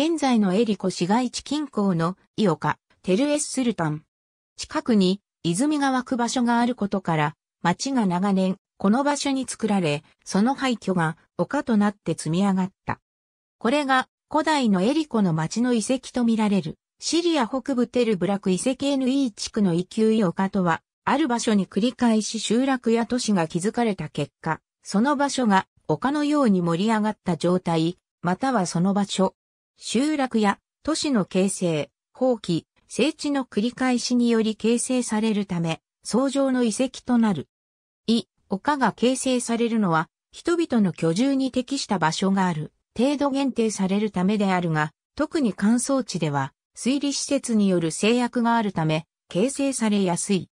現在のエリコ市街地近郊の井岡、テルエススルタン。近くに泉が湧く場所があることから、町が長年この場所に作られ、その廃墟が丘となって積み上がった。これが古代のエリコの町の遺跡とみられる、シリア北部テルブラク遺跡 NE 地区の遺丘イオとは、ある場所に繰り返し集落や都市が築かれた結果、その場所が丘のように盛り上がった状態、またはその場所、集落や都市の形成、放棄、整地の繰り返しにより形成されるため、相乗の遺跡となる。い、丘が形成されるのは、人々の居住に適した場所がある、程度限定されるためであるが、特に乾燥地では、水利施設による制約があるため、形成されやすい。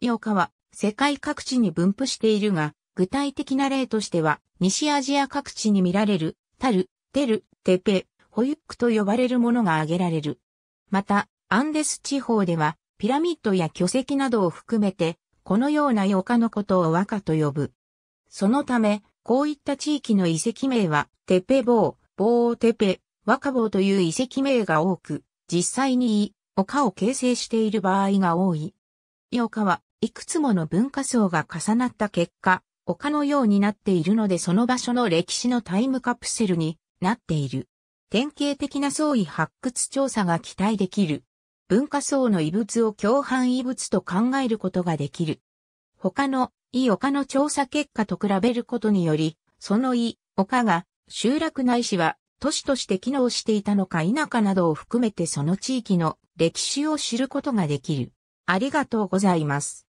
い、丘は世界各地に分布しているが、具体的な例としては、西アジア各地に見られる、タル、テル、テペ、ホユックと呼ばれるものが挙げられる。また、アンデス地方では、ピラミッドや巨石などを含めて、このような丘のことを和歌と呼ぶ。そのため、こういった地域の遺跡名は、テペボー、ボーテペ、ワカボという遺跡名が多く、実際に丘を形成している場合が多い。イカはいくつもの文化層が重なった結果、丘のようになっているのでその場所の歴史のタイムカプセルになっている。典型的な相違発掘調査が期待できる。文化層の遺物を共犯遺物と考えることができる。他の異丘の調査結果と比べることにより、その異丘が集落内市は都市として機能していたのか否かなどを含めてその地域の歴史を知ることができる。ありがとうございます。